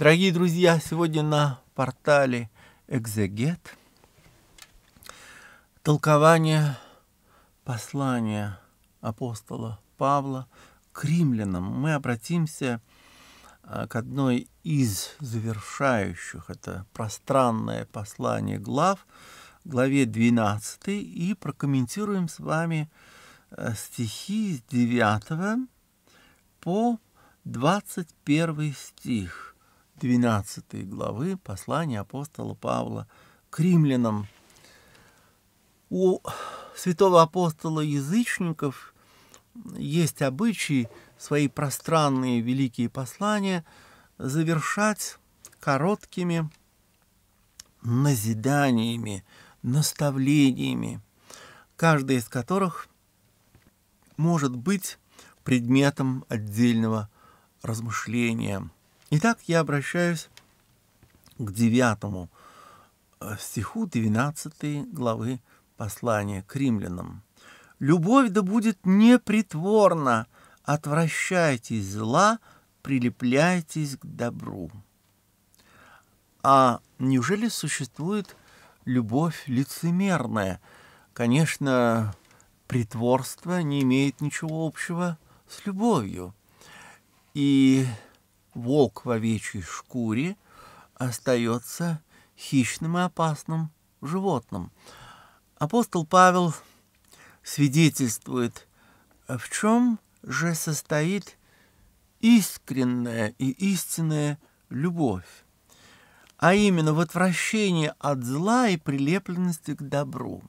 Дорогие друзья, сегодня на портале «Экзегет» толкование послания апостола Павла к римлянам. Мы обратимся а, к одной из завершающих, это пространное послание глав, главе 12, и прокомментируем с вами э, стихи с 9 по 21 стих. 12 главы послания апостола Павла к римлянам. У святого апостола язычников есть обычай свои пространные великие послания завершать короткими назиданиями, наставлениями, каждое из которых может быть предметом отдельного размышления – Итак, я обращаюсь к девятому э, стиху 12 главы послания к римлянам. «Любовь да будет непритворна, отвращайтесь зла, прилепляйтесь к добру». А неужели существует любовь лицемерная? Конечно, притворство не имеет ничего общего с любовью. И волк в овечьей шкуре остается хищным и опасным животным. Апостол Павел свидетельствует, в чем же состоит искренняя и истинная любовь, а именно в отвращении от зла и прилепленности к добру.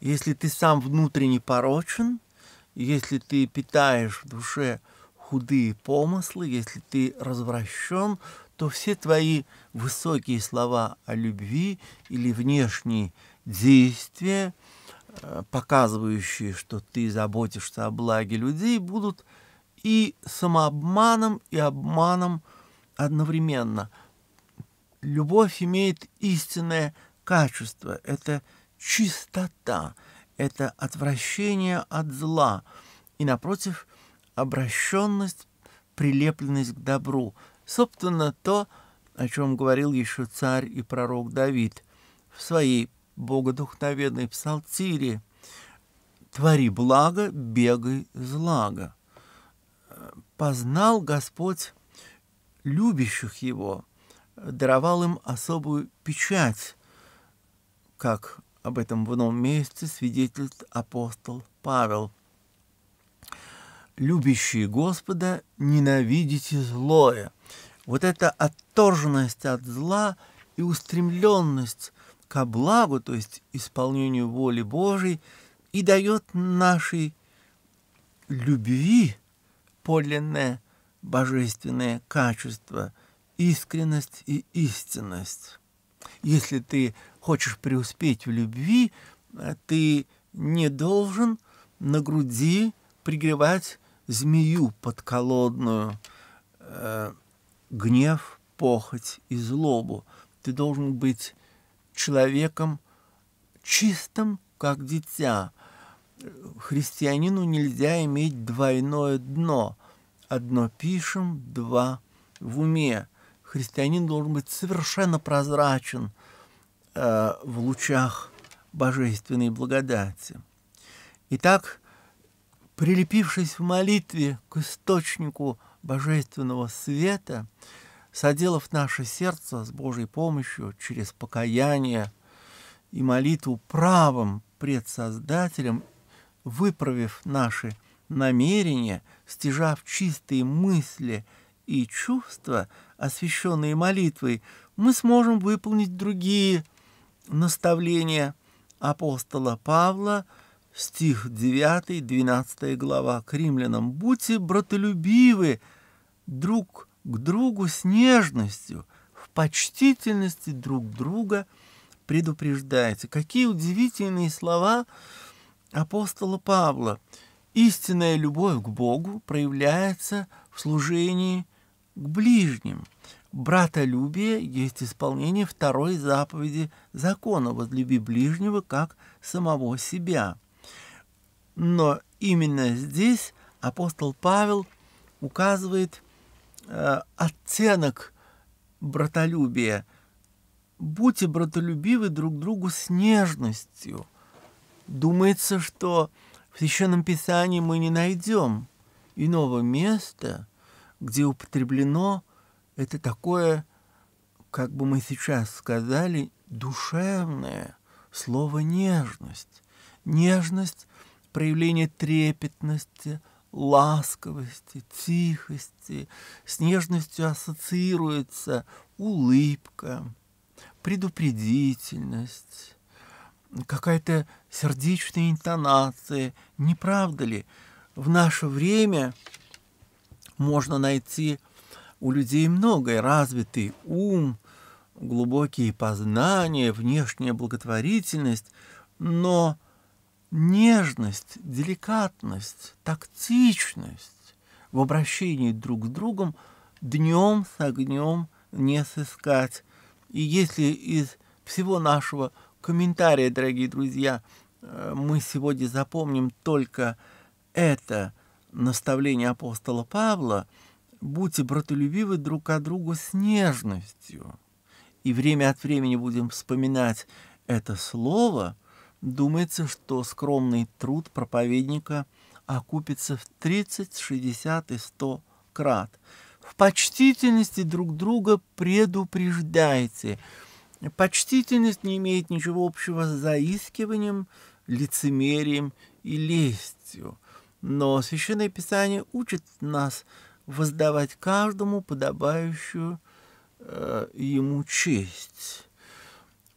Если ты сам внутренне порочен, если ты питаешь в душе худые помыслы, если ты развращен, то все твои высокие слова о любви или внешние действия, э, показывающие, что ты заботишься о благе людей, будут и самообманом, и обманом одновременно. Любовь имеет истинное качество, это чистота, это отвращение от зла. И напротив, обращенность, прилепленность к добру. Собственно, то, о чем говорил еще царь и пророк Давид в своей богодухновенной псалтире. «Твори благо, бегай злага». Познал Господь любящих Его, даровал им особую печать, как об этом в ином месте свидетельствует апостол Павел – любящие Господа, ненавидите злое. Вот эта отторженность от зла и устремленность ко благу, то есть исполнению воли Божьей, и дает нашей любви подлинное божественное качество, искренность и истинность. Если ты хочешь преуспеть в любви, ты не должен на груди пригревать змею подколодную, э, гнев, похоть и злобу. Ты должен быть человеком чистым, как дитя. Христианину нельзя иметь двойное дно. Одно пишем, два в уме. Христианин должен быть совершенно прозрачен э, в лучах божественной благодати. Итак, прилепившись в молитве к источнику божественного света, соделав наше сердце с Божьей помощью через покаяние и молитву правым пред Создателем, выправив наши намерения, стяжав чистые мысли и чувства, освященные молитвой, мы сможем выполнить другие наставления апостола Павла – Стих 9, 12 глава к римлянам. «Будьте братолюбивы друг к другу с нежностью, в почтительности друг друга предупреждайте». Какие удивительные слова апостола Павла. Истинная любовь к Богу проявляется в служении к ближним. Братолюбие есть исполнение второй заповеди закона «Возлюби ближнего, как самого себя». Но именно здесь апостол Павел указывает э, оттенок братолюбия. Будьте братолюбивы друг другу с нежностью. Думается, что в Священном Писании мы не найдем иного места, где употреблено это такое, как бы мы сейчас сказали, душевное слово «нежность». Нежность проявление трепетности, ласковости, тихости, с нежностью ассоциируется улыбка, предупредительность, какая-то сердечная интонация. Не правда ли? В наше время можно найти у людей многое. Развитый ум, глубокие познания, внешняя благотворительность. Но нежность, деликатность, тактичность в обращении друг с другом днем с огнем не сыскать. И если из всего нашего комментария, дорогие друзья, э, мы сегодня запомним только это наставление апостола Павла, будьте братолюбивы друг к другу с нежностью. И время от времени будем вспоминать это слово – Думается, что скромный труд проповедника окупится в 30, 60 и 100 крат. В почтительности друг друга предупреждайте. Почтительность не имеет ничего общего с заискиванием, лицемерием и лестью. Но Священное Писание учит нас воздавать каждому подобающую э, ему честь.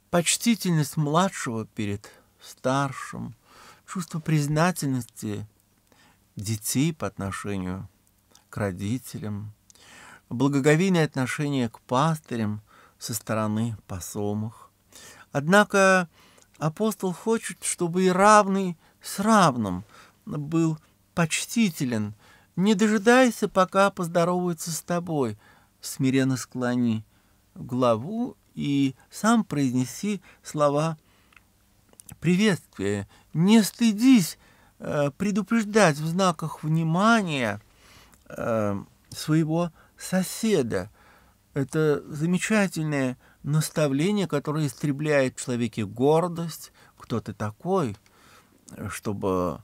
Почтительность младшего перед старшим, чувство признательности детей по отношению к родителям, благоговейное отношение к пастырям со стороны посомых. Однако апостол хочет, чтобы и равный с равным был почтителен, не дожидайся, пока поздороваются с тобой, смиренно склони главу и сам произнеси слова приветствие. Не стыдись э, предупреждать в знаках внимания э, своего соседа. Это замечательное наставление, которое истребляет в человеке гордость. Кто ты такой, чтобы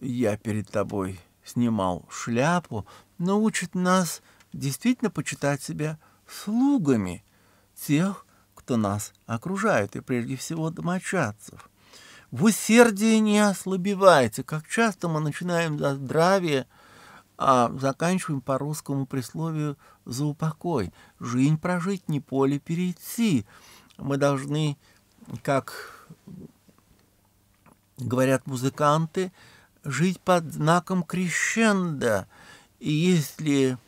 я перед тобой снимал шляпу, научит нас действительно почитать себя слугами тех, кто нас окружает, и прежде всего домочадцев. В усердии не ослабевайте, как часто мы начинаем за здравие, а заканчиваем по русскому присловию «за упокой». Жизнь прожить, не поле перейти. Мы должны, как говорят музыканты, жить под знаком крещенда. И если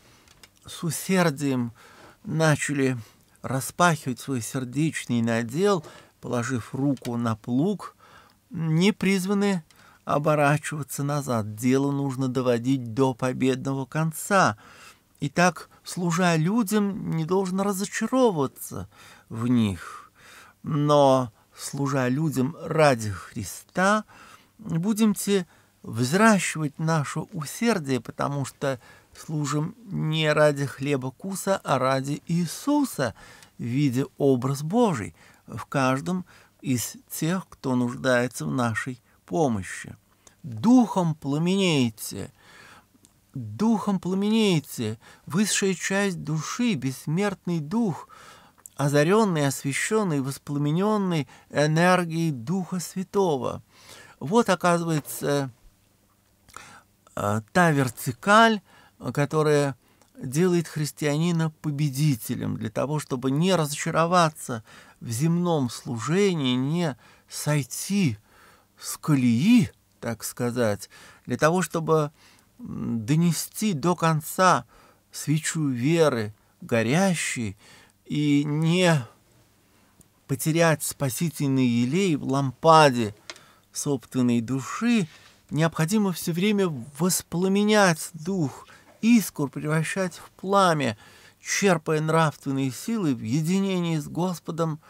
с усердием начали распахивать свой сердечный надел, положив руку на плуг, не призваны оборачиваться назад. Дело нужно доводить до победного конца. И так, служа людям, не должен разочаровываться в них. Но, служа людям ради Христа, будемте взращивать наше усердие, потому что служим не ради хлеба куса, а ради Иисуса, видя образ Божий в каждом из тех, кто нуждается в нашей помощи. Духом пламенейте, духом пламенейте, высшая часть души, бессмертный дух, озаренный, освященный, воспламененный энергией Духа Святого. Вот, оказывается, э, та вертикаль, которая делает христианина победителем для того, чтобы не разочароваться в земном служении, не сойти с колеи, так сказать, для того, чтобы донести до конца свечу веры, горящей, и не потерять спасительный елей в лампаде собственной души, необходимо все время воспламенять дух – искр превращать в пламя, черпая нравственные силы в единении с Господом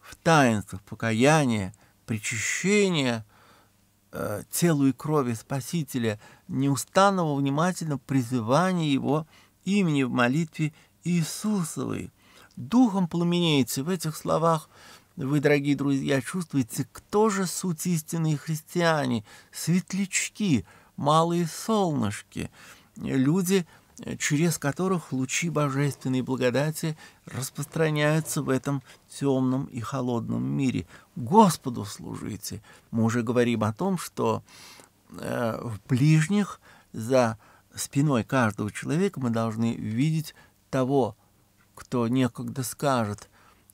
в таинствах покаяния, причащения э, телу и крови Спасителя, неустанного внимательно призывания Его имени в молитве Иисусовой. Духом пламенеете в этих словах вы, дорогие друзья, чувствуете, кто же суть истинные христиане, светлячки, малые солнышки – люди, через которых лучи божественной благодати распространяются в этом темном и холодном мире. Господу служите. Мы уже говорим о том, что э, в ближних за спиной каждого человека мы должны видеть того, кто некогда скажет,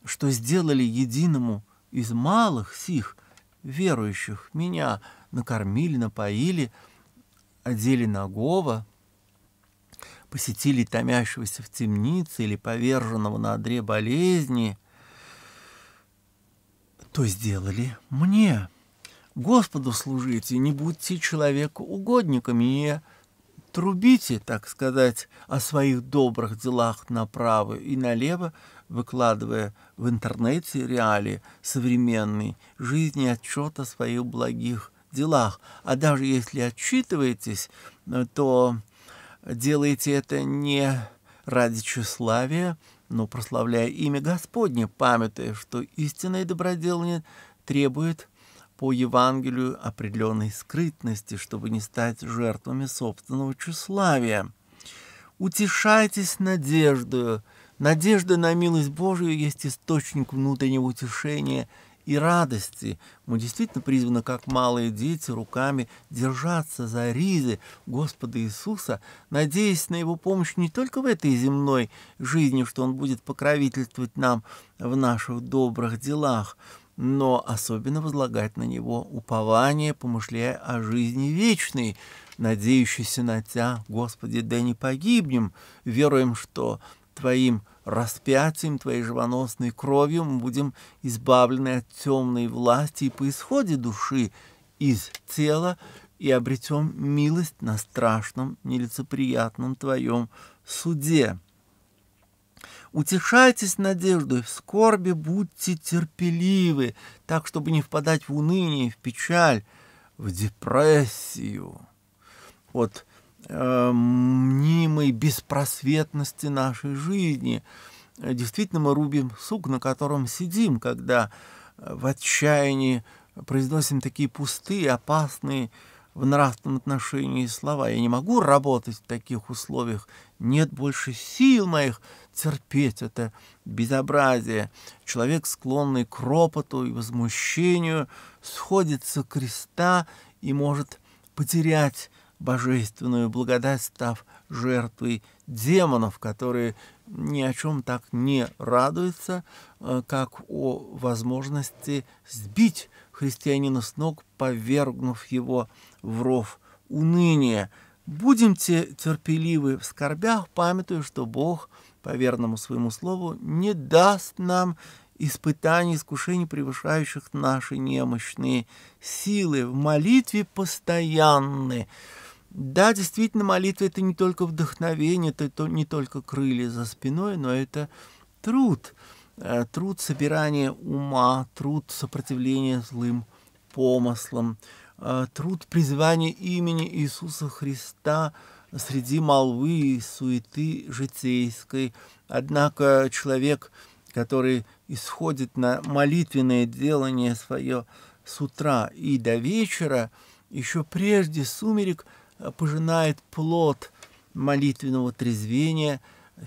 что сделали единому из малых сих верующих меня, накормили, напоили, одели нагого, посетили томящегося в темнице или поверженного на одре болезни, то сделали мне. Господу служите, не будьте человеку угодниками и трубите, так сказать, о своих добрых делах направо и налево, выкладывая в интернете реалии современной жизни отчет о своих благих делах. А даже если отчитываетесь, э, то делаете это не ради тщеславия, но прославляя имя Господне, памятая, что истинное доброделание требует по Евангелию определенной скрытности, чтобы не стать жертвами собственного тщеславия. Утешайтесь надеждою. Надежда на милость Божию есть источник внутреннего утешения – и радости. Мы действительно призваны, как малые дети, руками держаться за ризы Господа Иисуса, надеясь на Его помощь не только в этой земной жизни, что Он будет покровительствовать нам в наших добрых делах, но особенно возлагать на него упование, помышляя о жизни вечной, надеющейся на Тебя, Господи, да не погибнем, веруем, что Твоим распятием твоей живоносной кровью мы будем избавлены от темной власти и по исходе души из тела и обретем милость на страшном, нелицеприятном твоем суде. Утешайтесь надеждой, в скорби будьте терпеливы, так, чтобы не впадать в уныние, в печаль, в депрессию. Вот Эм, мнимой беспросветности нашей жизни. Э, действительно, мы рубим сук, на котором сидим, когда э, в отчаянии произносим такие пустые, опасные в нравственном отношении слова. Я не могу работать в таких условиях, нет больше сил моих терпеть это безобразие. Человек, склонный к ропоту и возмущению, сходится креста и может потерять божественную благодать, став жертвой демонов, которые ни о чем так не радуются, э, как о возможности сбить христианина с ног, повергнув его в ров уныния. Будемте терпеливы в скорбях, памятуя, что Бог, по верному своему слову, не даст нам испытаний, искушений, превышающих наши немощные силы. В молитве постоянны. Да, действительно, молитва — это не только вдохновение, это не только крылья за спиной, но это труд. Э, труд собирания ума, труд сопротивления злым помыслам, э, труд призвания имени Иисуса Христа среди молвы и суеты житейской. Однако человек, который исходит на молитвенное делание свое с утра и до вечера, еще прежде сумерек — пожинает плод молитвенного трезвения,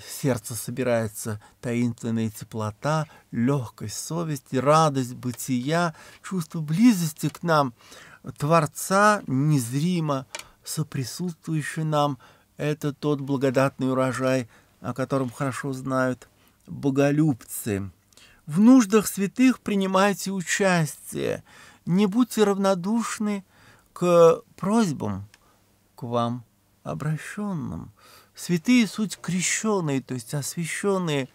сердце собирается таинственная теплота, легкость совести, радость бытия, чувство близости к нам, Творца незримо соприсутствующий нам. Это тот благодатный урожай, о котором хорошо знают боголюбцы. В нуждах святых принимайте участие, не будьте равнодушны к просьбам к вам обращенным. Святые суть крещенные, то есть освященные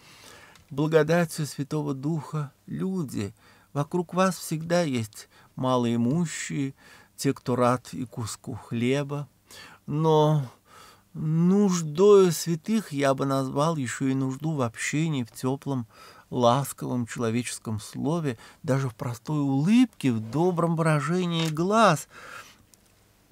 благодатью Святого Духа люди. Вокруг вас всегда есть малоимущие, те, кто рад и куску хлеба. Но нуждою святых я бы назвал еще и нужду в общении, в теплом, ласковом человеческом слове, даже в простой улыбке, в добром выражении глаз –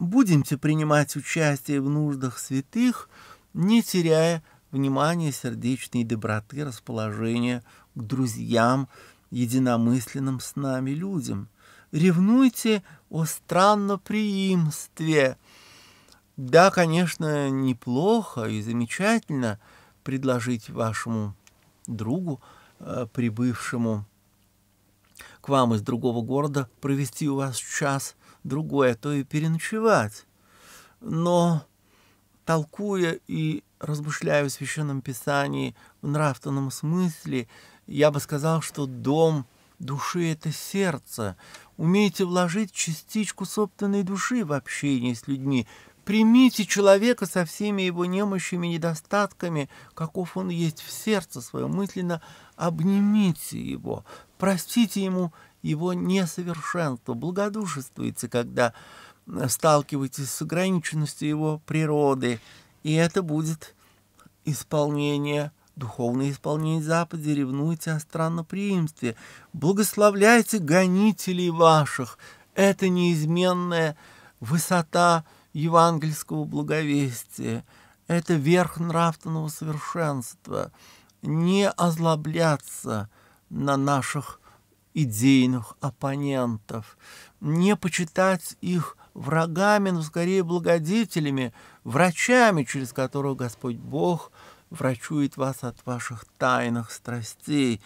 будемте принимать участие в нуждах святых, не теряя внимания, сердечной доброты, расположения к друзьям, единомысленным с нами людям. Ревнуйте о странноприимстве. Да, конечно, неплохо и замечательно предложить вашему другу, э, прибывшему к вам из другого города, провести у вас час – другой, а то и переночевать. Но, толкуя и размышляя в Священном Писании в нравственном смысле, я бы сказал, что дом души – это сердце. Умейте вложить частичку собственной души в общение с людьми. Примите человека со всеми его немощами и недостатками, каков он есть в сердце своем, мысленно обнимите его, простите ему его несовершенство. Благодушествуйте, когда э, сталкиваетесь с ограниченностью его природы, и это будет исполнение, духовное исполнение Западе, ревнуйте о странноприимстве, благословляйте гонителей ваших. Это неизменная высота евангельского благовестия, это верх нравственного совершенства. Не озлобляться на наших идейных оппонентов, не почитать их врагами, но скорее благодетелями, врачами, через которых Господь Бог врачует вас от ваших тайных страстей.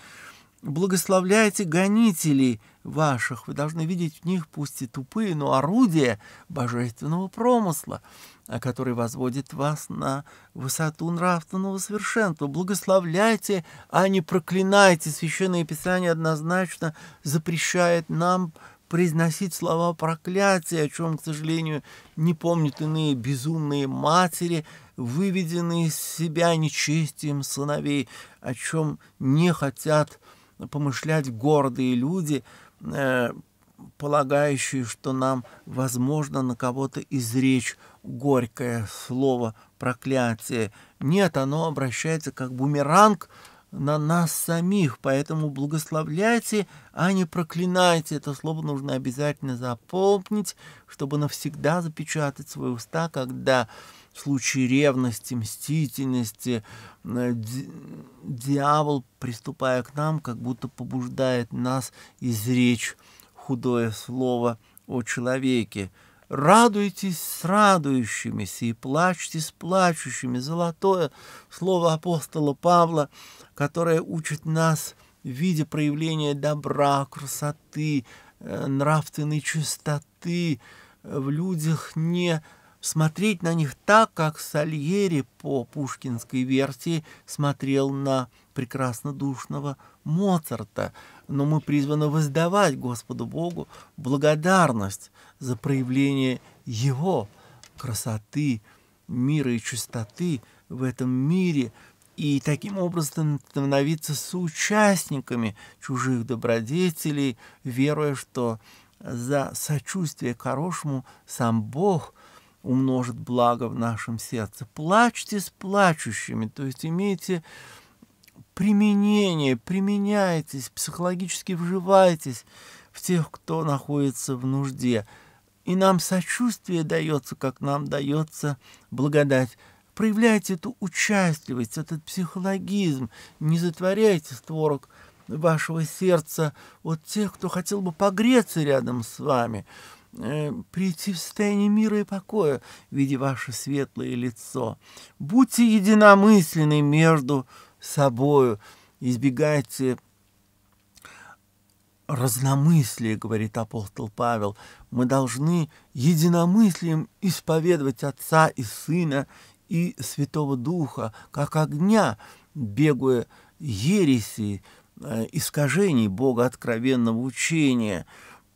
Благословляйте гонителей ваших, вы должны видеть в них, пусть и тупые, но орудия божественного промысла а который возводит вас на высоту нравственного совершенства. Благословляйте, а не проклинайте. Священное Писание однозначно запрещает нам произносить слова проклятия, о чем, к сожалению, не помнят иные безумные матери, выведенные из себя нечестием сыновей, о чем не хотят помышлять гордые люди, э, полагающие, что нам возможно на кого-то изречь горькое слово проклятие. Нет, оно обращается как бумеранг на нас самих, поэтому благословляйте, а не проклинайте. Это слово нужно обязательно запомнить, чтобы навсегда запечатать свои уста, когда в случае ревности, мстительности э, ди дьявол, приступая к нам, как будто побуждает нас изречь худое слово о человеке. Радуйтесь с радующимися и плачьте с плачущими. Золотое слово апостола Павла, которое учит нас в виде проявления добра, красоты, э, нравственной чистоты в людях не смотреть на них так, как Сальери по пушкинской версии смотрел на прекрасно душного Моцарта. Но мы призваны воздавать Господу Богу благодарность за проявление Его красоты, мира и чистоты в этом мире, и таким образом становиться соучастниками чужих добродетелей, веруя, что за сочувствие к хорошему сам Бог – умножит благо в нашем сердце. Плачьте с плачущими, то есть имейте применение, применяйтесь, психологически вживайтесь в тех, кто находится в нужде. И нам сочувствие дается, как нам дается благодать. Проявляйте эту участливость, этот психологизм, не затворяйте створок вашего сердца от тех, кто хотел бы погреться рядом с вами – Э, прийти в состояние мира и покоя, видя ваше светлое лицо. Будьте единомысленны между собою, избегайте разномыслие, говорит апостол Павел. Мы должны единомыслием исповедовать Отца и Сына и Святого Духа, как огня, бегая ереси, э, искажений Бога откровенного учения.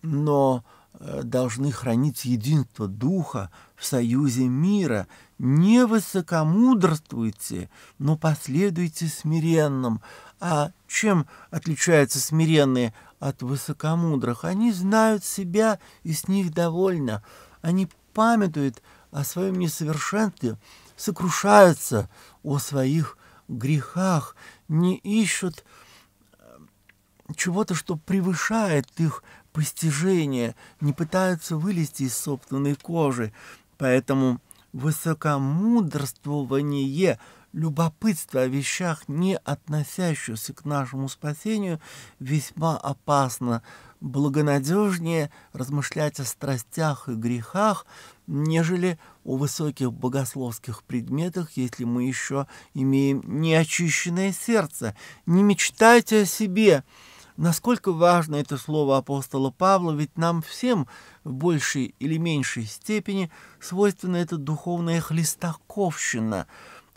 Но должны хранить единство Духа в союзе мира. Не высокомудрствуйте, но последуйте смиренным. А чем отличаются смиренные от высокомудрых? Они знают себя и с них довольно. Они памятуют о своем несовершенстве, сокрушаются о своих грехах, не ищут э, чего-то, что превышает их постижения, не пытаются вылезти из собственной кожи. Поэтому высокомудрствование, любопытство о вещах, не относящихся к нашему спасению, весьма опасно. Благонадежнее размышлять о страстях и грехах, нежели о высоких богословских предметах, если мы еще имеем неочищенное сердце. Не мечтайте о себе, Насколько важно это слово апостола Павла, ведь нам всем в большей или меньшей степени свойственна эта духовная хлестаковщина,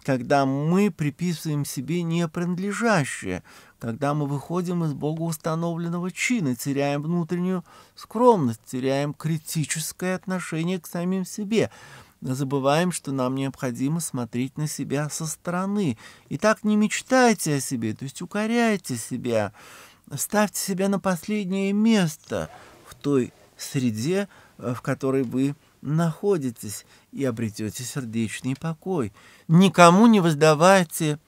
когда мы приписываем себе не принадлежащее, когда мы выходим из установленного чина, теряем внутреннюю скромность, теряем критическое отношение к самим себе, забываем, что нам необходимо смотреть на себя со стороны. И так не мечтайте о себе, то есть укоряйте себя ставьте себя на последнее место в той среде, э, в которой вы находитесь и обретете сердечный покой. Никому не воздавайте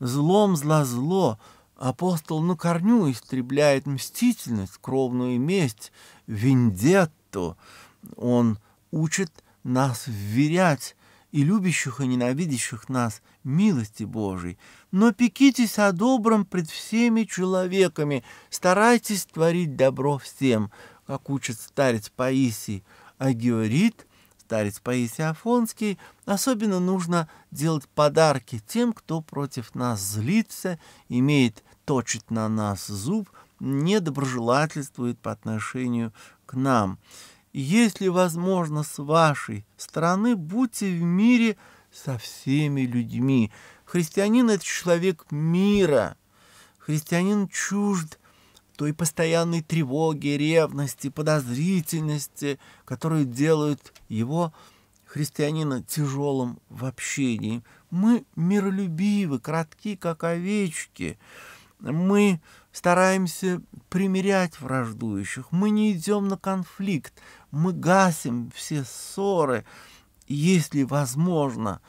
злом зла зло. Апостол на корню истребляет мстительность, кровную месть, вендетту. Он учит нас вверять и любящих, и ненавидящих нас милости Божией. Но пекитесь о добром пред всеми человеками, старайтесь творить добро всем, как учит старец Паисий. А Георит, старец Паисий Афонский, особенно нужно делать подарки тем, кто против нас злится, имеет точить на нас зуб, недоброжелательствует по отношению к нам. Если возможно с вашей стороны, будьте в мире со всеми людьми. Христианин — это человек мира. Христианин чужд той постоянной тревоги, ревности, подозрительности, которые делают его христианина тяжелым в общении. Мы миролюбивы, кратки, как овечки. Мы стараемся примирять враждующих. Мы не идем на конфликт. Мы гасим все ссоры если возможно,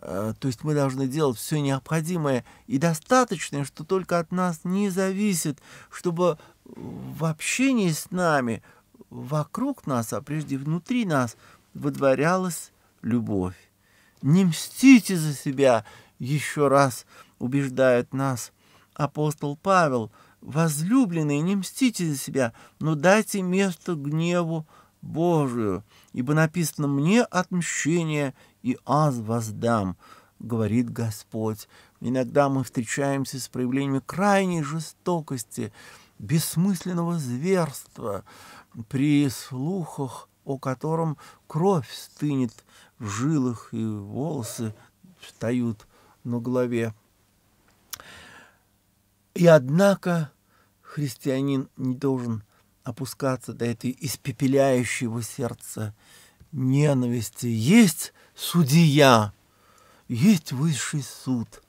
э, то есть мы должны делать все необходимое и достаточное, что только от нас не зависит, чтобы в общении с нами, вокруг нас, а прежде внутри нас, выдворялась любовь. Не мстите за себя, еще раз убеждает нас апостол Павел. Возлюбленные, не мстите за себя, но дайте место гневу, Божию, ибо написано «Мне отмщение, и аз воздам», говорит Господь. Иногда мы встречаемся с проявлениями крайней жестокости, бессмысленного зверства, при слухах, о котором кровь стынет в жилах и волосы встают на голове. И однако христианин не должен опускаться до этой испепеляющей его сердца ненависти. Есть судья, есть высший суд,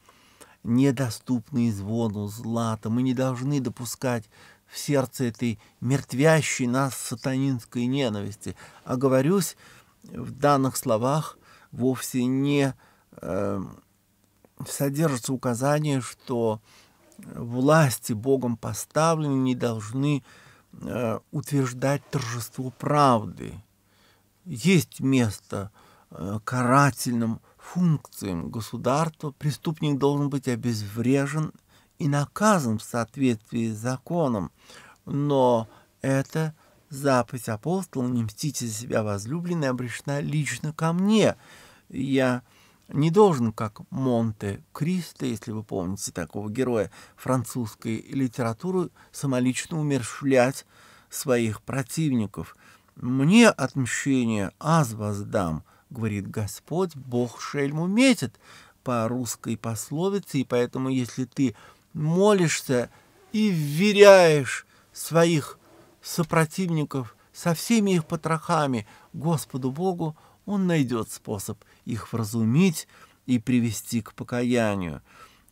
недоступный звону злата. Мы не должны допускать в сердце этой мертвящей нас сатанинской ненависти. Оговорюсь, в данных словах вовсе не э, содержится указание, что власти Богом поставлены не должны э, Э, утверждать торжество правды. Есть место э, карательным функциям государства. Преступник должен быть обезврежен и наказан в соответствии с законом. Но это заповедь апостола «Не мстите за себя возлюбленной» обречена лично ко мне. Я не должен, как Монте Кристо, если вы помните такого героя французской литературы, самолично умершлять своих противников. «Мне отмщение аз воздам», — говорит Господь, — «Бог шельму метит» по русской пословице, и поэтому, если ты молишься и вверяешь своих сопротивников со всеми их потрохами Господу Богу, он найдет способ их вразумить и привести к покаянию.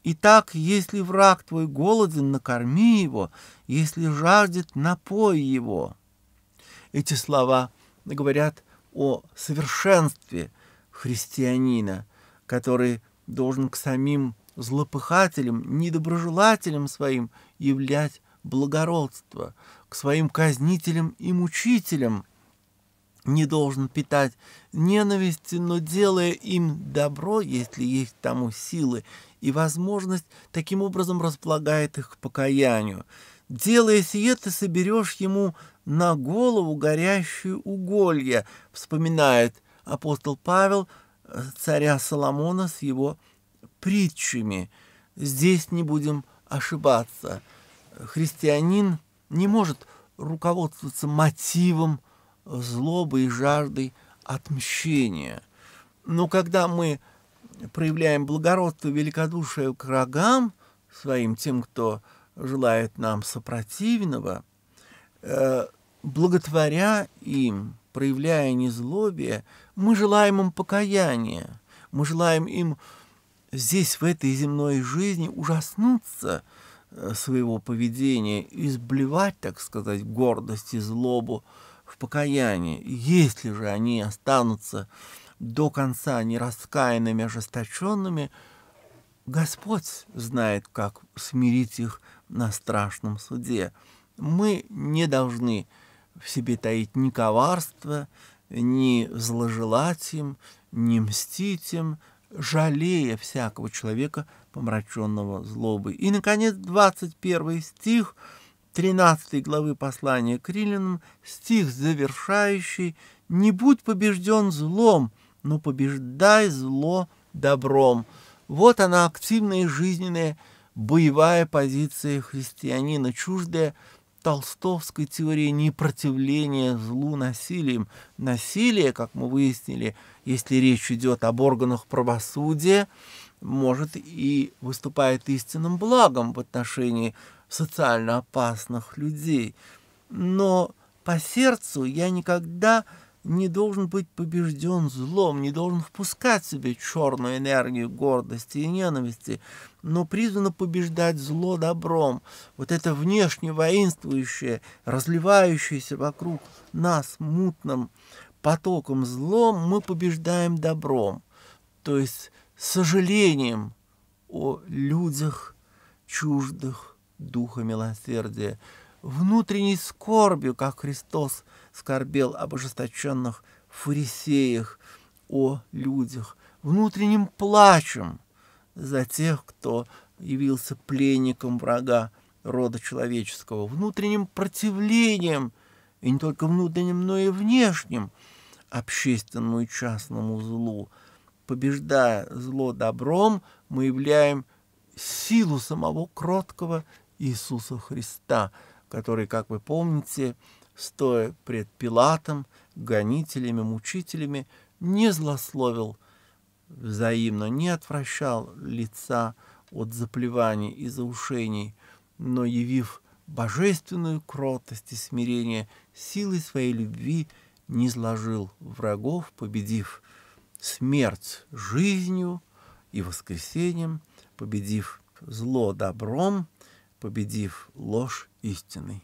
Итак, если враг твой голоден, накорми его, если жаждет, напой его. Эти слова говорят о совершенстве христианина, который должен к самим злопыхателям, недоброжелателям своим являть благородство, к своим казнителям и мучителям не должен питать ненависти, но делая им добро, если есть тому силы и возможность, таким образом располагает их к покаянию. Делая сие, ты соберешь ему на голову горящую уголья, вспоминает апостол Павел э, царя Соломона с его притчами. Здесь не будем ошибаться. Христианин не может руководствоваться мотивом, злобой и жаждой отмщения. Но когда мы проявляем благородство и великодушие к врагам своим, тем, кто желает нам сопротивного, э, благотворя им, проявляя незлобие, мы желаем им покаяния, мы желаем им здесь, в этой земной жизни, ужаснуться э, своего поведения, изблевать, так сказать, гордость и злобу, в покаянии. Если же они останутся до конца нераскаянными, ожесточенными, Господь знает, как смирить их на страшном суде. Мы не должны в себе таить ни коварства, ни зложелать им, ни мстить им, жалея всякого человека, помраченного злобой. И, наконец, 21 стих – 13 главы послания к Рилинам, стих завершающий «Не будь побежден злом, но побеждай зло добром». Вот она активная и жизненная боевая позиция христианина, чуждая толстовской теории непротивления злу насилием. Насилие, как мы выяснили, если речь идет об органах правосудия, может и выступает истинным благом в отношении социально опасных людей. Но по сердцу я никогда не должен быть побежден злом, не должен впускать в себе черную энергию гордости и ненависти, но призвано побеждать зло добром. Вот это внешне воинствующее, разливающееся вокруг нас мутным потоком злом мы побеждаем добром, то есть сожалением о людях чуждых Духа милосердия, внутренней скорбью, как Христос скорбел об ожесточенных фарисеях, о людях, внутренним плачем за тех, кто явился пленником врага рода человеческого, внутренним противлением, и не только внутренним, но и внешним, общественному и частному злу. Побеждая зло добром, мы являем силу самого кроткого Иисуса Христа, который, как вы помните, стоя пред Пилатом, гонителями, мучителями, не злословил взаимно, не отвращал лица от заплеваний и заушений, но, явив божественную кротость и смирение, силой своей любви не сложил врагов, победив смерть жизнью и воскресением, победив зло добром – победив ложь истиной.